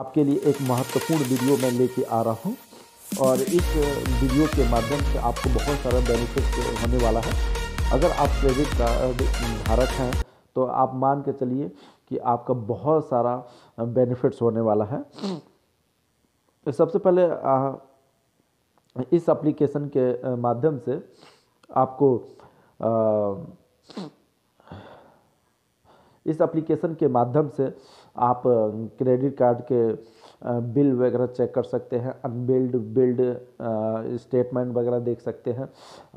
आपके लिए एक महत्वपूर्ण वीडियो मैं लेके आ रहा हूँ और इस वीडियो के माध्यम से आपको बहुत सारा बेनिफिट होने वाला है अगर आप क्रेडिट कार्ड धारक हैं तो आप मान के चलिए कि आपका बहुत सारा बेनिफिट्स होने वाला है सबसे पहले आ, इस एप्लीकेशन के माध्यम से आपको आ, इस एप्लीकेशन के माध्यम से आप क्रेडिट कार्ड के बिल वगैरह चेक कर सकते हैं अनबिल्ड बिल्ड स्टेटमेंट वगैरह देख सकते हैं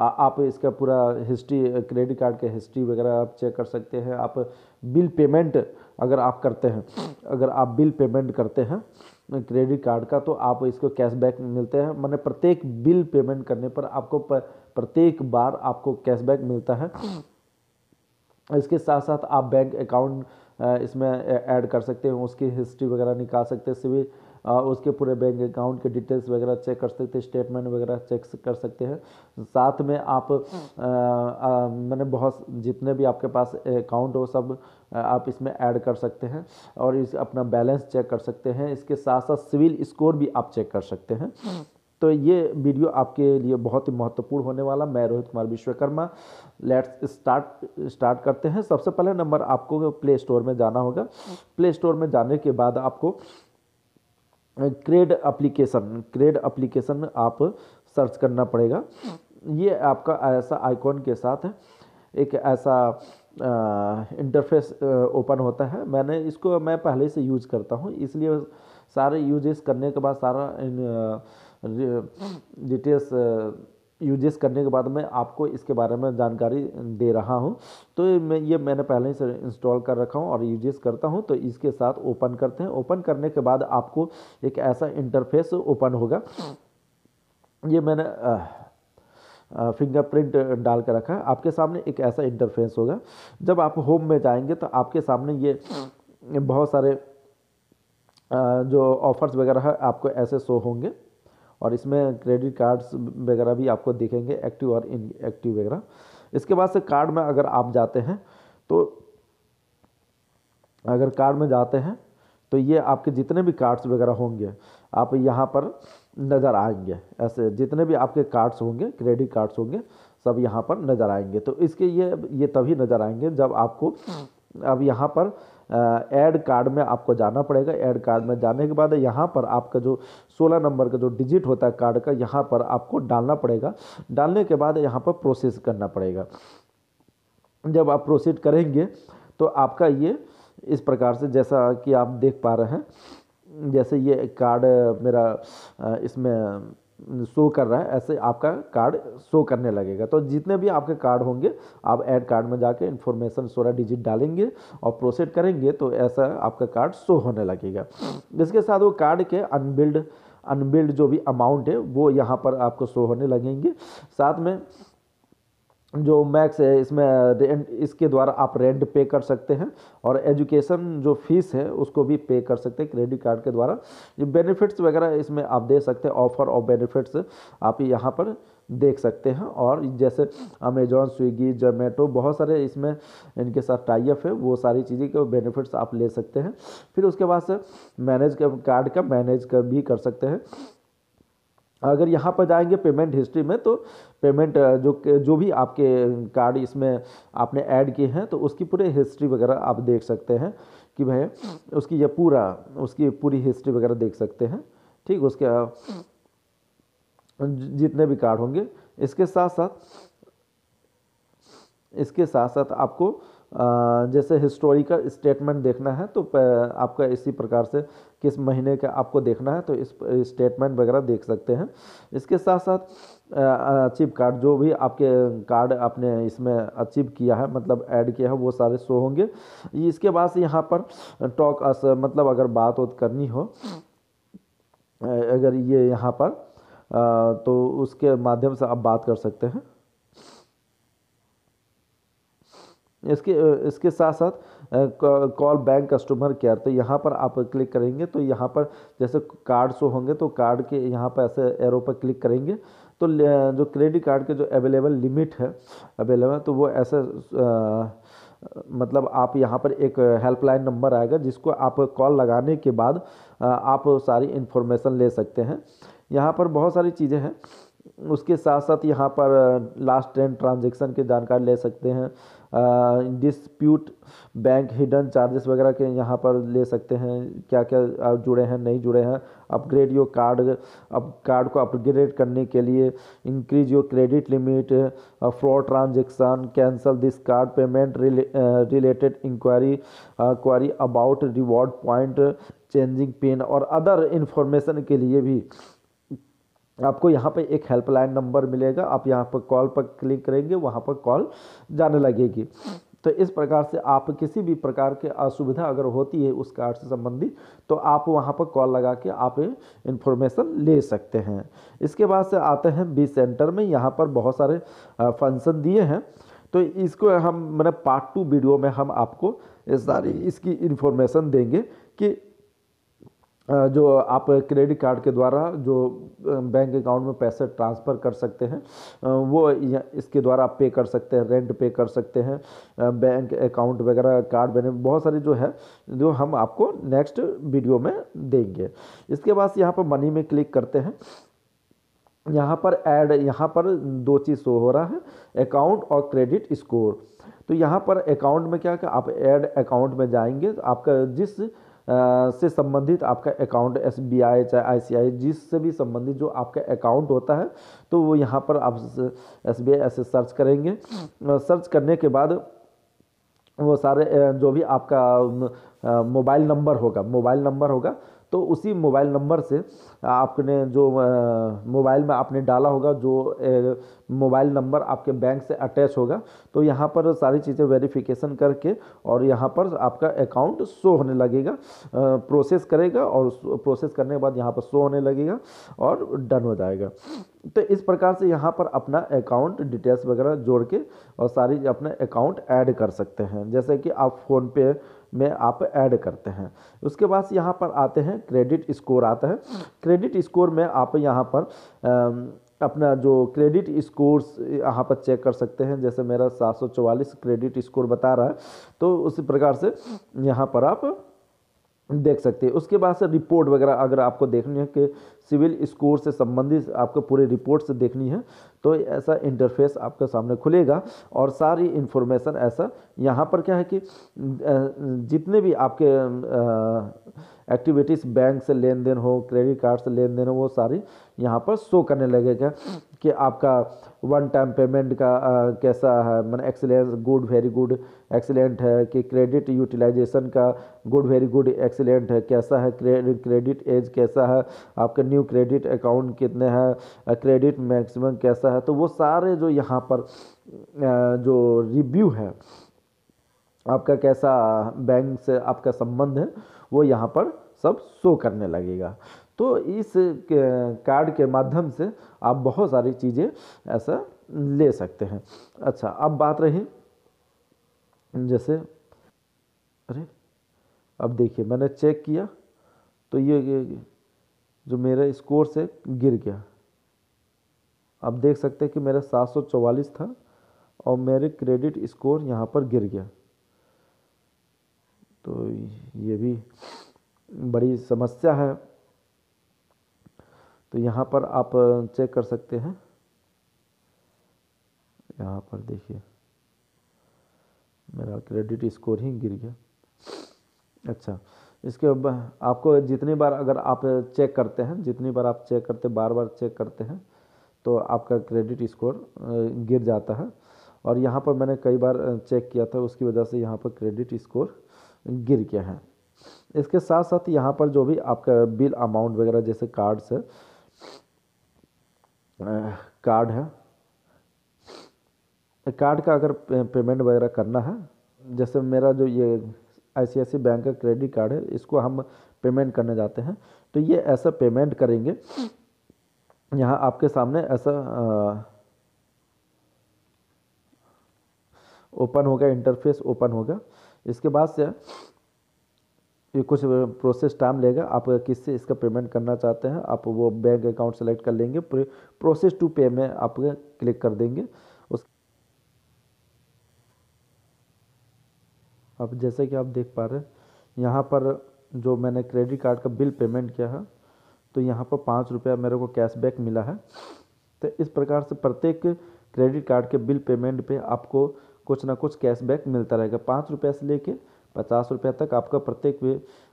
आप इसका पूरा हिस्ट्री क्रेडिट कार्ड के हिस्ट्री वगैरह आप चेक कर सकते हैं आप बिल पेमेंट अगर आप करते हैं अगर आप बिल पेमेंट करते हैं क्रेडिट कार्ड का तो आप इसको कैशबैक मिलते हैं मैंने प्रत्येक बिल पेमेंट करने पर आपको प्रत्येक बार आपको कैशबैक मिलता है इसके साथ साथ आप बैंक अकाउंट इसमें ऐड कर सकते हैं उसकी हिस्ट्री वगैरह निकाल सकते हैं सिविल उसके पूरे बैंक अकाउंट के डिटेल्स वगैरह चेक कर सकते हैं स्टेटमेंट वगैरह चेक कर सकते हैं साथ में आप मैंने बहुत जितने भी आपके पास अकाउंट हो सब आप इसमें ऐड कर सकते हैं और इस अपना बैलेंस चेक कर सकते हैं इसके साथ साथ सिविल स्कोर भी आप चेक कर सकते हैं हम्म। तो ये वीडियो आपके लिए बहुत ही महत्वपूर्ण होने वाला मैं Rohit Kumar Vishwakarma let's start start करते हैं सबसे पहले नंबर आपको प्ले स्टोर में जाना होगा प्ले स्टोर में जाने के बाद आपको क्रेड एप्लीकेशन क्रेड एप्लीकेशन आप सर्च करना पड़ेगा ये आपका ऐसा आइकॉन के साथ है एक ऐसा इंटरफेस ओपन होता है मैंने इसको मैं पहले से यूज करता हूँ इसलिए सारे यूजेस करने के बाद सारा इन, आ, डिटेल्स यूजेस करने के बाद मैं आपको इसके बारे में जानकारी दे रहा हूँ तो मैं ये मैंने पहले ही से इंस्टॉल कर रखा हूँ और यूजेस करता हूँ तो इसके साथ ओपन करते हैं ओपन करने के बाद आपको एक ऐसा इंटरफेस ओपन होगा ये मैंने आ, फिंगरप्रिंट डाल कर रखा है आपके सामने एक ऐसा इंटरफेस होगा जब आप होम में जाएंगे तो आपके सामने ये बहुत सारे जो ऑफर्स वगैरह है आपको ऐसे शो होंगे और इसमें क्रेडिट कार्ड्स वगैरह भी आपको दिखेंगे एक्टिव और इनएक्टिव वगैरह इसके बाद से कार्ड में अगर आप जाते हैं तो अगर कार्ड में जाते हैं तो ये आपके जितने भी कार्ड्स वगैरह होंगे आप यहाँ पर नज़र आएंगे ऐसे जितने भी आपके कार्ड्स होंगे क्रेडिट कार्ड्स होंगे सब यहाँ पर नज़र आएंगे तो इसके ये ये तभी नज़र आएंगे जब आपको हाँ। अब यहाँ पर ऐड कार्ड में आपको जाना पड़ेगा ऐड कार्ड में जाने के बाद यहाँ पर आपका जो सोलह नंबर का जो डिजिट होता है कार्ड का यहाँ पर आपको डालना पड़ेगा डालने के बाद यहाँ पर प्रोसेस करना पड़ेगा जब आप प्रोसीड करेंगे तो आपका ये इस प्रकार से जैसा कि आप देख पा रहे हैं जैसे ये कार्ड मेरा इसमें शो कर रहा है ऐसे आपका कार्ड शो करने लगेगा तो जितने भी आपके कार्ड होंगे आप ऐड कार्ड में जाके इन्फॉर्मेशन सोलह डिजिट डालेंगे और प्रोसेड करेंगे तो ऐसा आपका कार्ड शो होने लगेगा इसके साथ वो कार्ड के अनबिल्ड अनबिल्ड जो भी अमाउंट है वो यहाँ पर आपको शो होने लगेंगे साथ में जो मैक्स है इसमें रेंट uh, इसके द्वारा आप रेंट पे कर सकते हैं और एजुकेशन जो फीस है उसको भी पे कर सकते हैं क्रेडिट कार्ड के द्वारा ये बेनिफिट्स वगैरह इसमें आप दे सकते हैं ऑफर और बेनिफिट्स आप यहाँ पर देख सकते हैं और जैसे अमेजॉन स्विगी जोमेटो बहुत सारे इसमें इनके साथ टाइप है वो सारी चीज़ें के बेनिफिट्स आप ले सकते हैं फिर उसके बाद से मैनेज कार्ड का मैनेज कर भी कर सकते हैं अगर यहाँ पर जाएंगे पेमेंट हिस्ट्री में तो पेमेंट जो जो भी आपके कार्ड इसमें आपने ऐड किए हैं तो उसकी पूरे हिस्ट्री वगैरह आप देख सकते हैं कि भाई उसकी यह पूरा उसकी पूरी हिस्ट्री वगैरह देख सकते हैं ठीक उसके जितने भी कार्ड होंगे इसके साथ साथ इसके साथ साथ आपको जैसे हिस्टोरिकल स्टेटमेंट देखना है तो आपका इसी प्रकार से किस महीने का आपको देखना है तो इस स्टेटमेंट वगैरह देख सकते हैं इसके साथ साथ अचीव कार्ड जो भी आपके कार्ड आपने इसमें अचीव किया है मतलब ऐड किया है वो सारे शो होंगे इसके बाद से यहाँ पर टॉक मतलब अगर बात वत करनी हो अगर ये यहाँ पर तो उसके माध्यम से आप बात कर सकते हैं इसके इसके साथ साथ कॉल बैंक कस्टमर केयर तो यहाँ पर आप क्लिक करेंगे तो यहाँ पर जैसे कार्ड शो होंगे तो कार्ड के यहाँ पर ऐसे एरो पर क्लिक करेंगे तो जो क्रेडिट कार्ड के जो अवेलेबल लिमिट है अवेलेबल तो वो ऐसे मतलब आप यहाँ पर एक हेल्पलाइन नंबर आएगा जिसको आप कॉल लगाने के बाद आप सारी इन्फॉर्मेशन ले सकते हैं यहाँ पर बहुत सारी चीज़ें हैं उसके साथ साथ यहाँ पर लास्ट टेन ट्रांजेक्शन की जानकारी ले सकते हैं डिस्प्यूट बैंक हिडन चार्जेस वगैरह के यहाँ पर ले सकते हैं क्या क्या जुड़े हैं नहीं जुड़े हैं अपग्रेड योर कार्ड अब कार्ड को अपग्रेड करने के लिए increase your credit limit fraud transaction cancel this card payment related inquiry query about reward point changing PIN और अदर इंफॉर्मेशन के लिए भी आपको यहाँ पर एक हेल्पलाइन नंबर मिलेगा आप यहाँ पर कॉल पर क्लिक करेंगे वहाँ पर कॉल जाने लगेगी तो इस प्रकार से आप किसी भी प्रकार के असुविधा अगर होती है उस कार्ड से संबंधित तो आप वहाँ पर कॉल लगा के आप इन्फॉर्मेशन ले सकते हैं इसके बाद से आते हैं बी सेंटर में यहाँ पर बहुत सारे फंक्शन दिए हैं तो इसको हम मैंने पार्ट टू वीडियो में हम आपको सारी इसकी इन्फॉर्मेशन देंगे कि जो आप क्रेडिट कार्ड के द्वारा जो बैंक अकाउंट में पैसे ट्रांसफ़र कर सकते हैं वो इसके द्वारा आप पे कर सकते हैं रेंट पे कर सकते हैं बैंक अकाउंट वगैरह कार्ड बने बहुत सारे जो है जो हम आपको नेक्स्ट वीडियो में देंगे इसके बाद यहाँ पर मनी में क्लिक करते हैं यहाँ पर ऐड यहाँ पर दो चीज़ शो हो रहा है अकाउंट और क्रेडिट स्कोर तो यहाँ पर अकाउंट में क्या आप ऐड अकाउंट में जाएंगे तो आपका जिस से संबंधित आपका अकाउंट एस बी आई चाहे आई सी आई जिससे भी संबंधित जो आपका अकाउंट होता है तो वो यहाँ पर आप एस बी आई ऐसे सर्च करेंगे सर्च हम्म। करने के बाद वो सारे जो भी आपका मोबाइल नंबर होगा मोबाइल नंबर होगा तो उसी मोबाइल नंबर से आपने जो मोबाइल में आपने डाला होगा जो मोबाइल नंबर आपके बैंक से अटैच होगा तो यहाँ पर सारी चीज़ें वेरिफिकेशन करके और यहाँ पर आपका अकाउंट शो होने लगेगा प्रोसेस करेगा और प्रोसेस करने के बाद यहाँ पर शो होने लगेगा और डन हो जाएगा तो इस प्रकार से यहाँ पर अपना अकाउंट डिटेल्स वगैरह जोड़ के और सारी अपने अकाउंट ऐड कर सकते हैं जैसे कि आप फ़ोनपे में आप ऐड करते हैं उसके बाद यहाँ पर आते हैं क्रेडिट स्कोर आता है क्रेडिट स्कोर में आप यहाँ पर अपना जो क्रेडिट स्कोर्स यहाँ पर चेक कर सकते हैं जैसे मेरा सात क्रेडिट स्कोर बता रहा है तो उसी प्रकार से यहाँ पर आप देख सकते हैं उसके बाद से रिपोर्ट वगैरह अगर आपको देखनी है कि सिविल स्कोर से संबंधित आपको पूरे रिपोर्ट से देखनी है तो ऐसा इंटरफेस आपके सामने खुलेगा और सारी इन्फॉर्मेशन ऐसा यहाँ पर क्या है कि जितने भी आपके एक्टिविटीज़ बैंक से लेन देन हो क्रेडिट कार्ड से लेन देन हो वो सारी यहाँ पर शो करने लगेगा कि आपका वन टाइम पेमेंट का आ, कैसा है मैंने excellence good very good excellent है कि क्रेडिट यूटिलाइजेशन का गुड वेरी गुड एक्सेलेंट है कैसा है क्रेडिट एज कैसा है आपका न्यू क्रेडिट अकाउंट कितने हैं क्रेडिट मैक्सिमम कैसा है तो वो सारे जो यहाँ पर जो रिव्यू है आपका कैसा बैंक से आपका संबंध है वो यहाँ पर सब शो करने लगेगा तो इस कार्ड के माध्यम से आप बहुत सारी चीज़ें ऐसा ले सकते हैं अच्छा अब बात रही जैसे अरे अब देखिए मैंने चेक किया तो ये, जो मेरा स्कोर से गिर गया आप देख सकते हैं कि मेरा 744 था और मेरे क्रेडिट स्कोर यहाँ पर गिर गया तो ये भी बड़ी समस्या है तो यहाँ पर आप चेक कर सकते हैं यहाँ पर देखिए मेरा क्रेडिट स्कोर ही गिर गया अच्छा इसके आपको जितनी बार अगर आप चेक करते हैं जितनी बार आप चेक करते बार बार चेक करते हैं तो आपका क्रेडिट स्कोर गिर जाता है और यहाँ पर मैंने कई बार चेक किया था उसकी वजह से यहाँ पर क्रेडिट स्कोर गिर गया है इसके साथ साथ यहाँ पर जो भी आपका बिल अमाउंट वगैरह जैसे कार्ड्स है कार्ड है तो कार्ड का अगर पेमेंट वगैरह करना है जैसे मेरा जो ये आई बैंक का क्रेडिट कार्ड है इसको हम पेमेंट करने जाते हैं तो ये ऐसा पेमेंट करेंगे यहाँ आपके सामने ऐसा ओपन होगा इंटरफेस ओपन होगा इसके बाद से ये कुछ प्रोसेस टाइम लेगा आप किससे इसका पेमेंट करना चाहते हैं आप वो बैंक अकाउंट सेलेक्ट कर लेंगे प्रोसेस टू पे में आप क्लिक कर देंगे उस अब जैसे कि आप देख पा रहे हैं यहाँ पर जो मैंने क्रेडिट कार्ड का बिल पेमेंट किया है तो यहाँ पर पाँच रुपया मेरे को कैशबैक मिला है तो इस प्रकार से प्रत्येक क्रेडिट कार्ड के बिल पेमेंट पे आपको कुछ ना कुछ कैशबैक मिलता रहेगा पाँच रुपये से लेके पचास रुपये तक आपका प्रत्येक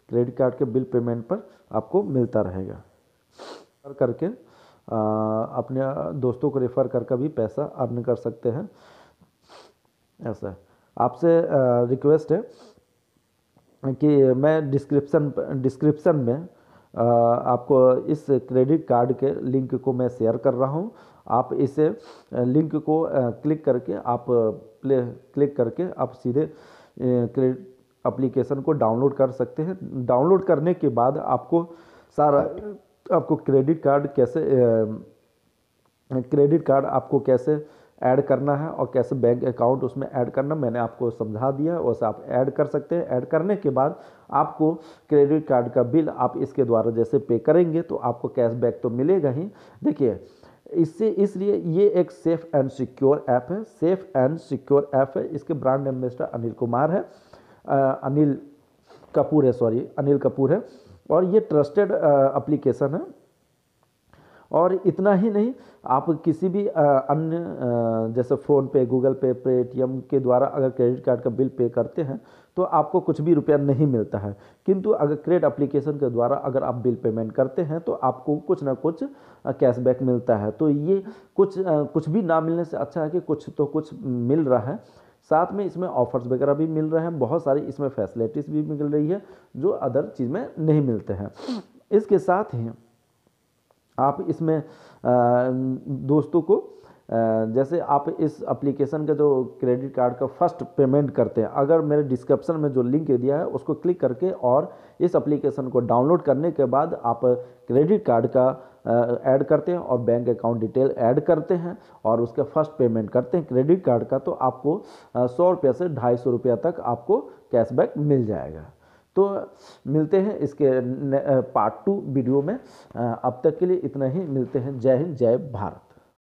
क्रेडिट कार्ड के बिल पेमेंट पर आपको मिलता रहेगा करके आ, अपने दोस्तों को रेफ़र करके भी पैसा अर्न कर सकते हैं ऐसा आपसे रिक्वेस्ट है कि मैं डिस्क्रिप्सन डिस्क्रिप्सन में आ, आपको इस क्रेडिट कार्ड के लिंक को मैं शेयर कर रहा हूँ आप इसे लिंक को क्लिक करके आप प्ले क्लिक करके आप सीधे क्रेडिट एप्लीकेशन को डाउनलोड कर सकते हैं डाउनलोड करने के बाद आपको सारा आपको क्रेडिट कार्ड कैसे क्रेडिट कार्ड आपको कैसे ऐड करना है और कैसे बैंक अकाउंट उसमें ऐड करना मैंने आपको समझा दिया है वैसे आप ऐड कर सकते हैं ऐड करने के बाद आपको क्रेडिट कार्ड का बिल आप इसके द्वारा जैसे पे करेंगे तो आपको कैशबैक तो मिलेगा ही देखिए इससे इसलिए ये एक सेफ़ एंड सिक्योर ऐप है सेफ़ एंड सिक्योर ऐप है इसके ब्रांड एम्बेसडर अनिल कुमार है अनिल कपूर है सॉरी अनिल कपूर है और ये ट्रस्टेड अप्लीकेशन है और इतना ही नहीं आप किसी भी अन्य जैसे फ़ोन पे गूगल पे पेटीएम के द्वारा अगर क्रेडिट कार्ड का बिल पे करते हैं तो आपको कुछ भी रुपया नहीं मिलता है किंतु अगर क्रेडिट एप्लीकेशन के द्वारा अगर आप बिल पेमेंट करते हैं तो आपको कुछ ना कुछ कैशबैक मिलता है तो ये कुछ कुछ भी ना मिलने से अच्छा है कि कुछ तो कुछ मिल रहा है साथ में इसमें ऑफर्स वगैरह भी मिल रहे हैं बहुत सारी इसमें फैसिलिटीज़ भी मिल रही है जो अदर चीज़ में नहीं मिलते हैं इसके साथ ही आप इसमें दोस्तों को जैसे आप इस एप्लीकेशन का जो क्रेडिट कार्ड का फर्स्ट पेमेंट करते हैं अगर मेरे डिस्क्रिप्शन में जो लिंक दिया है उसको क्लिक करके और इस एप्लीकेशन को डाउनलोड करने के बाद आप क्रेडिट कार्ड का ऐड करते हैं और बैंक अकाउंट डिटेल ऐड करते हैं और उसका फर्स्ट पेमेंट करते हैं क्रेडिट कार्ड का तो आपको सौ रुपये से ढाई सौ रुपया तक आपको कैशबैक मिल जाएगा तो मिलते हैं इसके पार्ट टू वीडियो में अब तक के लिए इतना ही मिलते हैं जय हिंद जय भारत